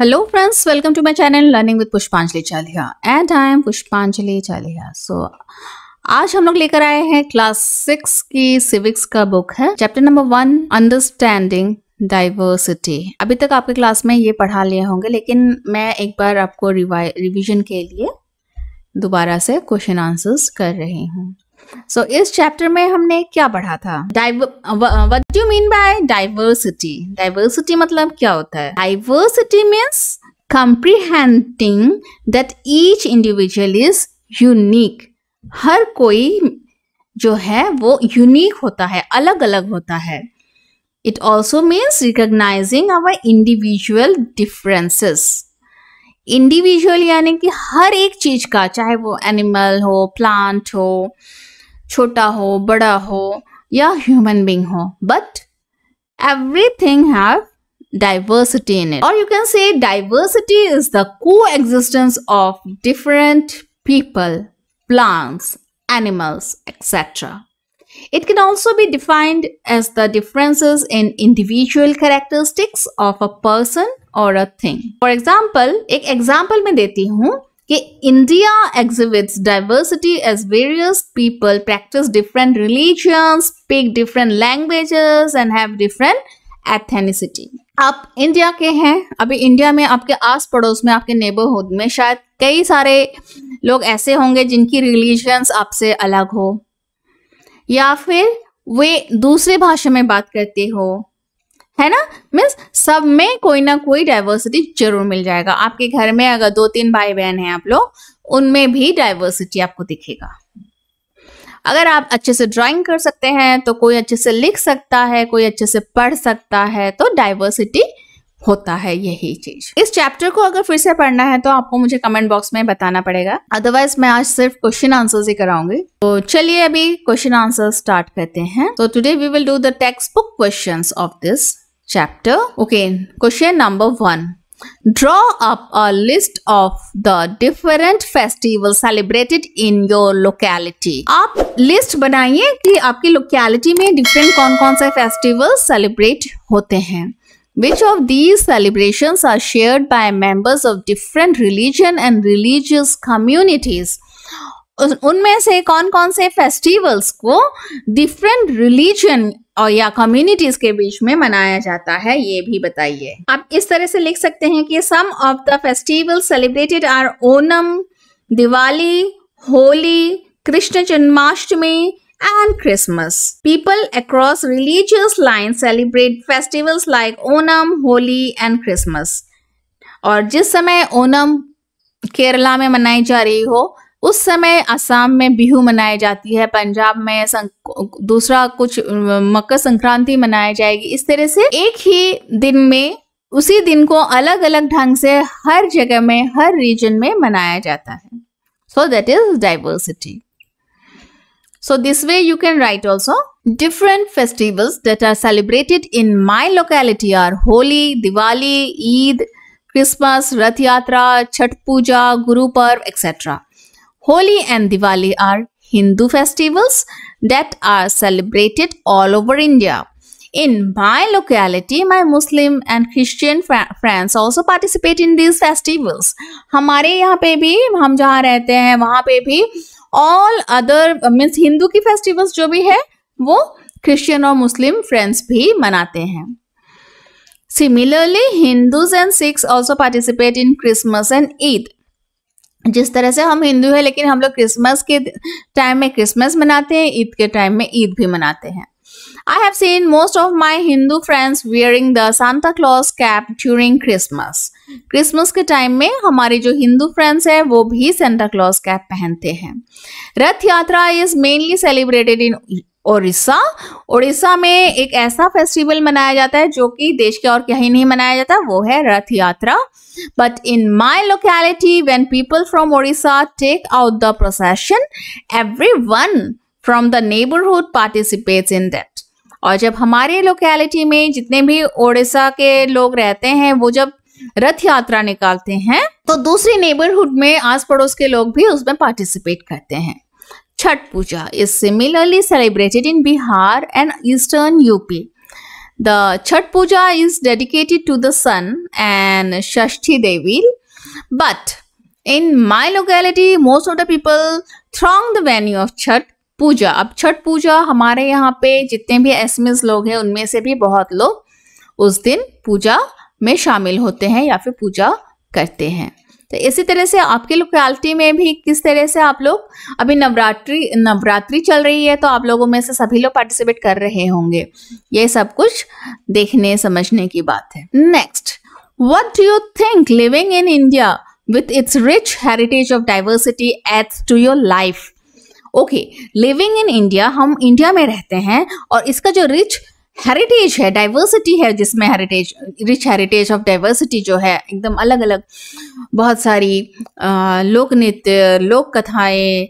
Hello friends welcome to my channel learning with Pushpanjali Chaliya and I am पुष्पांजलि चालिया सो आज हम लोग लेकर आए हैं क्लास सिक्स की सिविक्स का बुक है chapter number one understanding diversity अभी तक आपके क्लास में ये पढ़ा लिए होंगे लेकिन मैं एक बार आपको रिवीजन के लिए दोबारा से क्वेश्चन आंसर्स कर रही हूँ सो so, इस चैप्टर में हमने क्या पढ़ा था do you mean by diversity diversity मतलब क्या होता है diversity means comprehending that each individual is unique हर कोई जो है वो यूनिक होता है अलग अलग होता है it also means recognizing our individual differences individual यानी कि हर एक चीज का चाहे वो एनिमल हो प्लांट हो छोटा हो बड़ा हो या ह्यूमन बींग हो but everything have diversity in और you can say diversity is the coexistence of different people plants animals etcetera it can also be defined as the differences in individual characteristics of a person or a thing for example एक example में देती हूँ कि India exhibits diversity as various people practice different religion speak different languages and have different ethnicity आप India के हैं अभी India में आपके आस पड़ोस में आपके नेबरहुड में शायद कई सारे लोग ऐसे होंगे जिनकी रिलीजन्स आपसे अलग हो या फिर वे दूसरे भाषा में बात करते हो है ना मीन्स सब में कोई ना कोई डाइवर्सिटी जरूर मिल जाएगा आपके घर में अगर दो तीन भाई बहन हैं आप लोग उनमें भी डाइवर्सिटी आपको दिखेगा अगर आप अच्छे से ड्राइंग कर सकते हैं तो कोई अच्छे से लिख सकता है कोई अच्छे से पढ़ सकता है तो डाइवर्सिटी होता है यही चीज इस चैप्टर को अगर फिर से पढ़ना है तो आपको मुझे कमेंट बॉक्स में बताना पड़ेगा अदरवाइज मैं आज सिर्फ क्वेश्चन आंसर्स ही कराऊंगी तो चलिए अभी क्वेश्चन आंसर स्टार्ट करते हैं तो today we will do the text book questions of this chapter. Okay, question number one. Draw up a list of the different festivals celebrated in your locality. आप list बनाइए कि आपकी locality में different कौन कौन से festivals celebrate होते हैं Which of these celebrations are shared by members of different religion and religious communities? उनमें से कौन कौन से फेस्टिवल्स को डिफरेंट रिलीजन और या कम्युनिटीज के बीच में मनाया जाता है ये भी बताइए आप इस तरह से लिख सकते हैं कि some of the festival celebrated are Onam Diwali Holi Krishna Janmashtami and Christmas people across religious line celebrate festivals like Onam Holi and Christmas और जिस समय ओनम केरला में मनाई जा रही हो उस समय असम में बिहू मनाई जाती है पंजाब में दूसरा कुछ मकर संक्रांति मनाई जाएगी इस तरह से एक ही दिन में उसी दिन को अलग अलग ढंग से हर जगह में हर रीजन में मनाया जाता है so that is diversity so this way you can write also different festivals that are celebrated in my locality are Holi Diwali Eid Christmas Rath Yatra Chhath Puja Guru Parv etcetera Holi and Diwali are Hindu festivals that are celebrated all over India. In my locality, my Muslim and Christian friends also participate in these festivals. हमारे यहाँ पे भी हम जहाँ रहते हैं वहाँ पे भी all other means Hindu की festivals जो भी है वो Christian और Muslim friends भी मनाते हैं Similarly, Hindus and Sikhs also participate in Christmas and Eid. जिस तरह से हम हिंदू हैं लेकिन हम लोग क्रिसमस के टाइम में क्रिसमस मनाते हैं ईद के टाइम में ईद भी मनाते हैं I have seen most of my Hindu friends wearing the Santa Claus cap during Christmas Christmas के टाइम में हमारे जो हिंदू फ्रेंड्स हैं वो भी सेंटा क्लॉज कैप पहनते हैं Rath Yatra is mainly celebrated in Odisha Odisha में एक ऐसा फेस्टिवल मनाया जाता है जो कि देश के और कहीं नहीं मनाया जाता वो है Rath Yatra but in my locality when people from Odisha take out the procession every one from the neighbourhood participate in that और जब हमारे लोकेलिटी में जितने भी ओडिशा के लोग रहते हैं वो जब रथ यात्रा निकालते हैं तो दूसरे नेबरहुड में आस पड़ोस के लोग भी उसमें पार्टिसिपेट करते हैं Chhat Puja is similarly celebrated in Bihar and eastern UP. The Chhat Puja is dedicated to the sun and Shashti Devi, but in my locality, most of the people throng the venue of Chhat पूजा अब छठ पूजा हमारे यहाँ पे जितने भी Assamese लोग हैं उनमें से भी बहुत लोग उस दिन पूजा में शामिल होते हैं या फिर पूजा करते हैं तो इसी तरह से आपके लोकेलिटी में भी किस तरह से आप लोग अभी नवरात्रि नवरात्रि चल रही है तो आप लोगों में से सभी लोग पार्टिसिपेट कर रहे होंगे ये सब कुछ देखने समझने की बात है next what do you think living in India with its rich heritage of diversity aids to your life okay living in India हम इंडिया में रहते हैं और इसका जो रिच हेरिटेज है डाइवर्सिटी है जिसमें heritage rich heritage of diversity जो है एकदम अलग अलग बहुत सारी लोक नृत्य लोक कथाएं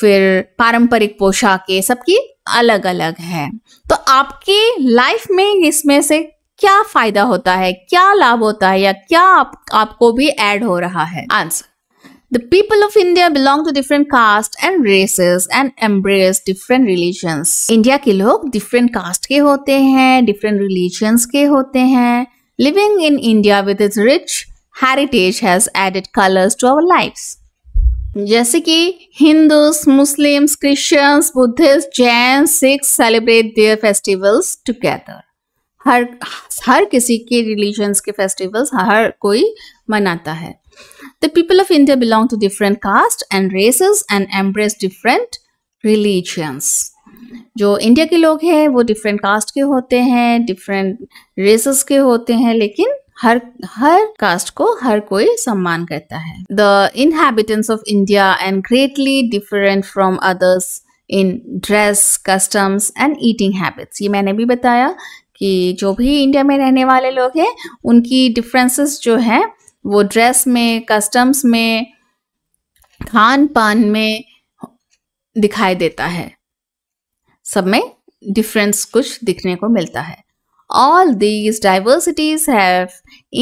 फिर पारंपरिक पोशाकें सबकी अलग अलग है तो आपके लाइफ में इसमें से क्या फायदा होता है क्या लाभ होता है या क्या आप, आपको भी ऐड हो रहा है answer The people of India belong to different caste and races and embrace different religions. india ke log different caste ke hote hain different religions ke hote hain Living in India with its rich heritage has added colors to our lives. जैसे कि Hindus Muslims Christians Buddhist Jain Sikh celebrate their festivals together हर हर किसी के religions के festivals हर कोई मनाता है The people of India belong to different caste and races and embrace different religions. जो इंडिया के लोग हैं वो डिफरेंट कास्ट के होते हैं डिफरेंट रेसेस के होते हैं लेकिन हर हर कास्ट को हर कोई सम्मान करता है the inhabitants of India and greatly different from others in dress customs and eating habits ये मैंने भी बताया कि जो भी इंडिया में रहने वाले लोग हैं उनकी डिफरेंसेस जो है वो ड्रेस में कस्टम्स में खान पान में दिखाई देता है सब में डिफरेंस कुछ दिखने को मिलता है all these diversities have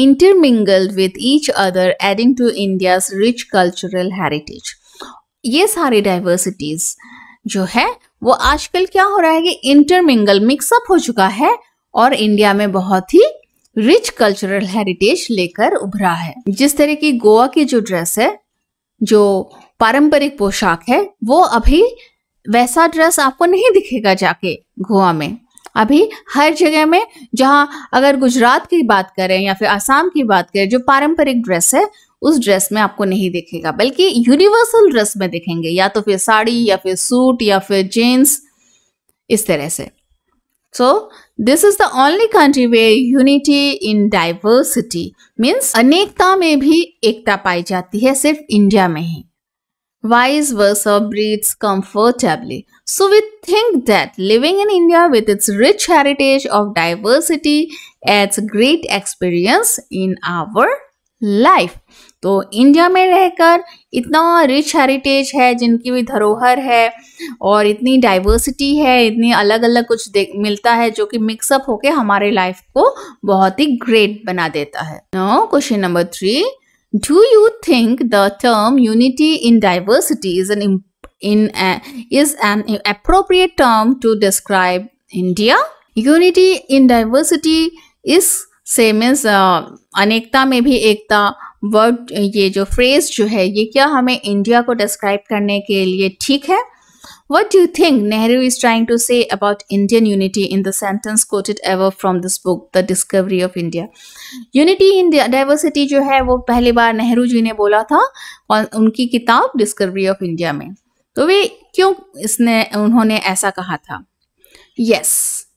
intermingled with each other adding to India rich cultural heritage ये सारी डाइवर्सिटीज जो है वो आजकल क्या हो रहा है कि इंटरमिंगल मिक्सअप हो चुका है और इंडिया में बहुत ही रिच कल्चरल हेरिटेज लेकर उभरा है जिस तरह की गोवा की जो ड्रेस है जो पारंपरिक पोशाक है वो अभी वैसा ड्रेस आपको नहीं दिखेगा जाके गोवा में अभी हर जगह में जहाँ अगर गुजरात की बात करें या फिर आसाम की बात करें जो पारंपरिक ड्रेस है उस ड्रेस में आपको नहीं दिखेगा बल्कि यूनिवर्सल ड्रेस में दिखेंगे या तो फिर साड़ी या फिर सूट या फिर जीन्स इस तरह से so so, this is the only country where unity in diversity means अनेकता में भी एकता पाई जाती है सिर्फ इंडिया में ही wise verse of breeds comfortably so we think that living in India with its rich heritage of diversity adds great experience in our life तो India में रहकर इतना रिच हेरिटेज है जिनकी भी धरोहर है और इतनी डाइवर्सिटी है इतनी अलग अलग कुछ देख मिलता है जो कि मिक्सअप होके हमारे लाइफ को बहुत ही ग्रेट बना देता है no question number three do you think the term unity in diversity is an in is an appropriate term to describe India unity in diversity is same is अनेकता में भी एकता वर्ड ये जो फ्रेज जो है ये क्या हमें इंडिया को डिस्क्राइब करने के लिए ठीक है what do think Nehru is trying to say about Indian unity in the sentence quoted ever from this book the discovery of India unity in diversity जो है वो पहली बार नेहरू जी ने बोला था और उनकी किताब डिस्कवरी ऑफ इंडिया में तो वे क्यों इसने उन्होंने ऐसा कहा था yes yes.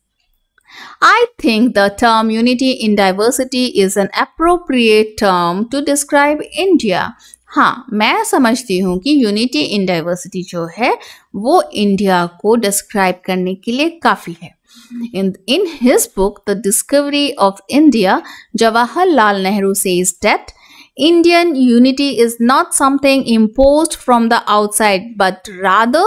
I think the term unity in diversity is an appropriate term to describe India. हाँ मैं समझती हूँ कि यूनिटी इन डाइवर्सिटी जो है वो इंडिया को डिस्क्राइब करने के लिए काफ़ी है In, in his book, The Discovery of India, Jawaharlal Nehru says that Indian unity is not something imposed from the outside, but rather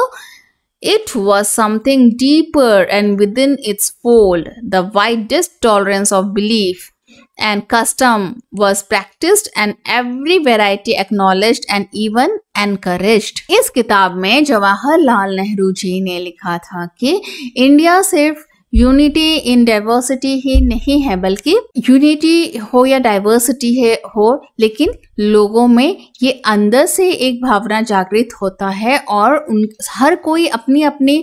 It was something deeper and within its fold, the widest tolerance of belief and custom was practiced and every variety acknowledged and even encouraged. इस किताब में जवाहरलाल नेहरू जी ने लिखा था कि India सिर्फ unity in diversity ही नहीं है बल्कि यूनिटी हो या डाइवर्सिटी है हो लेकिन लोगों में ये अंदर से एक भावना जागृत होता है और उन हर कोई अपनी अपनी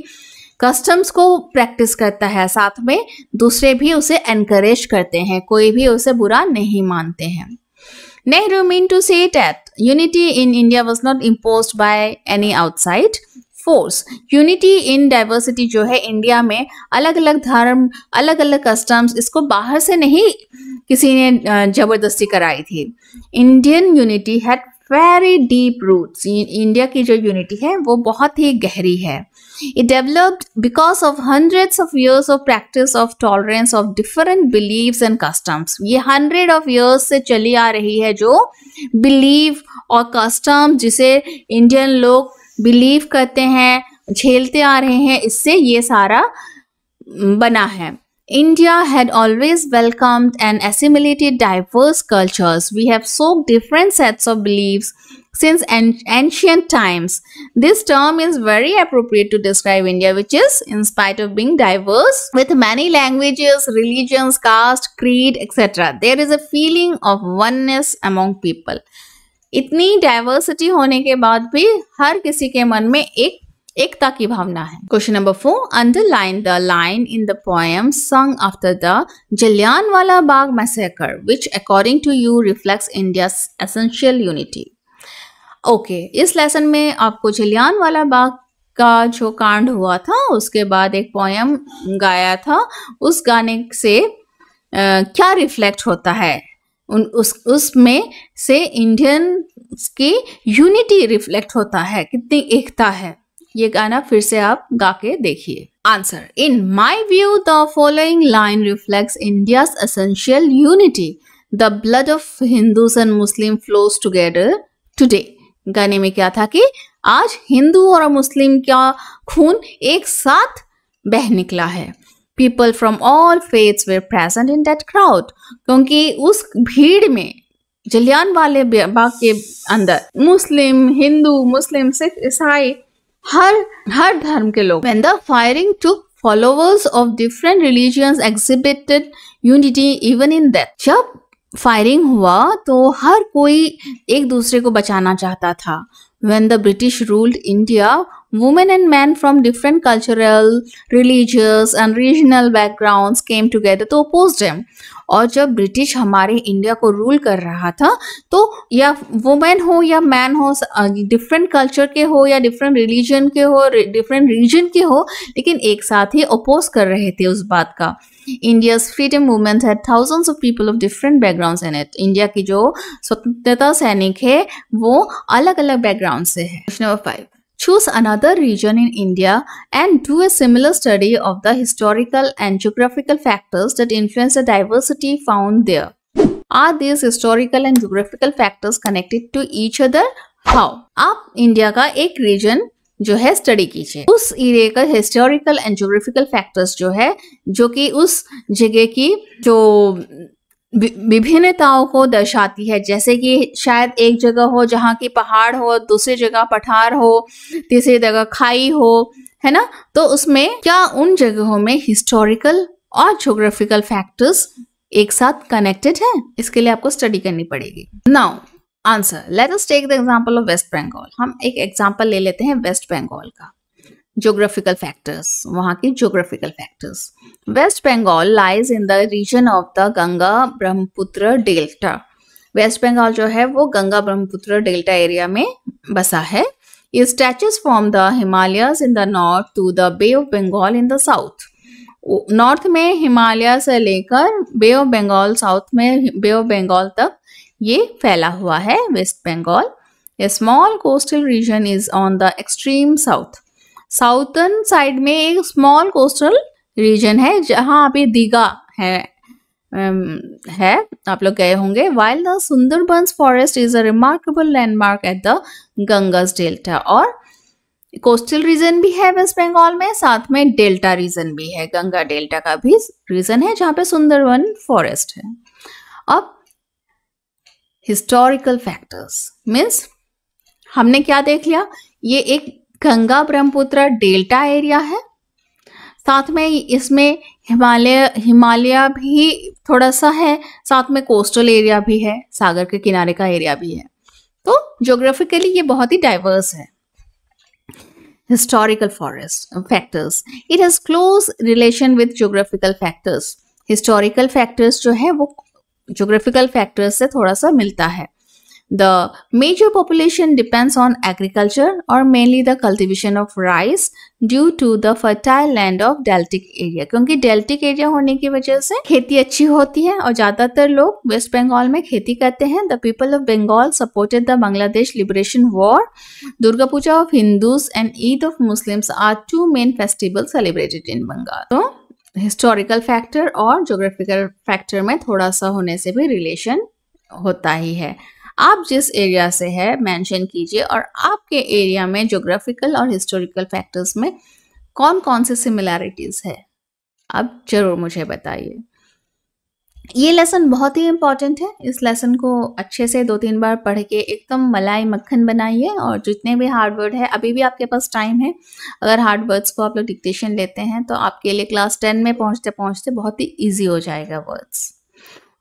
कस्टम्स को प्रैक्टिस करता है साथ में दूसरे भी उसे एनकरेज करते हैं कोई भी उसे बुरा नहीं मानते हैं Nehru mean to say that unity in India was not impose by any outside force unity in diversity जो है इंडिया में अलग अलग धर्म अलग अलग कस्टम्स इसको बाहर से नहीं किसी ने जबरदस्ती कराई थी Indian unity had very deep roots India की जो यूनिटी है वो बहुत ही गहरी है it developed because of hundreds of years of practice of tolerance of different believe and customs ये हंड्रेड ऑफ ईयर्स से चली आ रही है जो बिलीव और कस्टम जिसे इंडियन लोग बिलीव करते हैं झेलते आ रहे हैं इससे ये सारा बना है India had always welcomed and assimilated diverse cultures we have so different sets of believe since ancient times. This term is very appropriate to describe India, which is, in spite of being diverse, with many languages, religions, caste, creed, etc., there is a feeling of oneness among people. इतनी diversity होने के बाद भी हर किसी के मन में एक एकता की भावना है question number four underline the line in the poem song after the Wala Bagh massacre which according to you reflect India essential unity okay इस लेसन में आपको वाला बाग का जो कांड हुआ था उसके बाद एक पोएम गाया था उस गाने से आ, क्या रिफ्लेक्ट होता है उन उस उसमें से इंडियन की यूनिटी रिफ्लेक्ट होता है कितनी एकता है ये गाना फिर से आप गा के देखिए answer in my view the following line reflects India's essential unity the blood of Hindus and Muslim flows together today गाने में क्या था कि आज हिंदू और मुस्लिम का खून एक साथ बह निकला है people from all faiths were present in that crowd क्योंकि उस भीड़ में जलियान वाले बाग के अंदर मुस्लिम हिंदू मुस्लिम सिख ईसाई हर हर धर्म के लोग when the firing to followers of different religions exhibited unity even in that जब फायरिंग हुआ तो हर कोई एक दूसरे को बचाना चाहता था when the British ruled India Women and men from different cultural, religious and regional backgrounds came together to oppose them. और जब ब्रिटिश हमारे इंडिया को रूल कर रहा था तो या वुमेन हो या मैन हो डिफरेंट कल्चर के हो या डिफरेंट रिलीजन के हो डिफरेंट रीजन के हो लेकिन एक साथ ही अपोज कर रहे थे उस बात का इंडियाज फ्रीडम मूवमेंट है thousands of people of different backgrounds it India की जो स्वतंत्रता सैनिक है वो अलग अलग बैकग्राउंड से है number five Choose another region in India and do a similar study of the historical and geographical factors that influence the diversity found there. Are these historical and geographical factors connected to each other? How? आप India का एक reason जो है study कीजिए उस area का historical and geographical factors जो है जो कि उस जगह की जो विभिन्नताओं को दर्शाती है जैसे कि शायद एक जगह हो जहाँ की पहाड़ हो दूसरी जगह पठार हो तीसरी जगह खाई हो है ना तो उसमें क्या उन जगहों में हिस्टोरिकल और जोग्राफिकल फैक्टर्स एक साथ कनेक्टेड है इसके लिए आपको स्टडी करनी पड़ेगी now answer let us take the example of West Bengal हम एक एग्जांपल ले लेते हैं वेस्ट बंगाल का ज्योग्राफिकल फैक्टर्स वहाँ के geographical factors West Bengal lies in the region of the Ganga Brahmaputra delta West Bengal जो है वो गंगा ब्रह्मपुत्र डेल्टा एरिया में बसा है ये stretches from the Himalayas in the north to the Bay of Bengal in the south north में हिमालय से लेकर बे ऑफ बंगाल साउथ में बे ऑफ बंगाल तक ये फैला हुआ है West Bengal a small coastal region is on the extreme south southern side में एक स्मॉल कोस्टल रीजन है जहां पे दीघा है है आप लोग गए होंगे while the Sundarbans forest is a remarkable landmark at the Ganga's delta और कोस्टल रीजन भी है वेस्ट बंगाल में साथ में डेल्टा रीजन भी है गंगा डेल्टा का भी रीजन है जहां पे वन फॉरेस्ट है अब हिस्टोरिकल फैक्टर्स मीन्स हमने क्या देख लिया ये एक गंगा ब्रह्मपुत्र डेल्टा एरिया है साथ में इसमें हिमालय हिमालय भी थोड़ा सा है साथ में कोस्टल एरिया भी है सागर के किनारे का एरिया भी है तो जोग्राफिकली ये बहुत ही डाइवर्स है historical forest factors it has close relation with geographical factors historical factors जो है वो जोग्राफिकल फैक्टर्स से थोड़ा सा मिलता है The major population depends on agriculture or mainly the cultivation of rice due to the fertile land of deltic area. kyunki deltic area hone ki wajah se kheti achhi hoti hai aur zyada tar log west bengal mein kheti karte hain The people of Bengal supported the Bangladesh Liberation War. durga puja of Hindus and Eid of Muslims are two main festivals celebrated in Bengal. so historical factor or geographical factor mein thoda sa hone se bhi relation hota hi hai आप जिस area से है mention कीजिए और आपके area में geographical और historical factors में कौन कौन से सिमिलैरिटीज़ है आप ज़रूर मुझे बताइए ये लेसन बहुत ही इम्पॉर्टेंट है इस लेसन को अच्छे से दो तीन बार पढ़ के एकदम मलाई मक्खन बनाइए और जितने भी हार्ड वर्ड है अभी भी आपके पास टाइम है अगर हार्ड वर्ड्स को आप लोग डिक्टेशन लेते हैं तो आपके लिए क्लास टेन में पहुंचते पहुंचते बहुत ही ईजी हो जाएगा वर्ड्स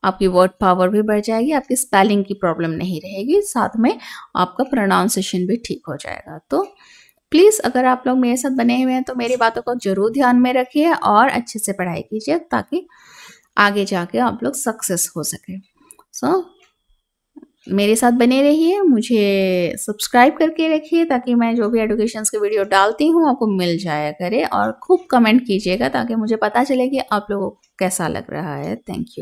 आपकी वर्ड पावर भी बढ़ जाएगी आपकी स्पेलिंग की प्रॉब्लम नहीं रहेगी साथ में आपका प्रोनाउंसिएशन भी ठीक हो जाएगा तो प्लीज़ अगर आप लोग मेरे साथ बने हुए हैं तो मेरी बातों को जरूर ध्यान में रखिए और अच्छे से पढ़ाई कीजिए ताकि आगे जाके आप लोग सक्सेस हो सके सो so, मेरे साथ बने रहिए मुझे सब्सक्राइब करके रखिए ताकि मैं जो भी एडुकेशन के वीडियो डालती हूँ आपको मिल जाया करे और खूब कमेंट कीजिएगा ताकि मुझे पता चले कि आप लोगों को कैसा लग रहा है थैंक यू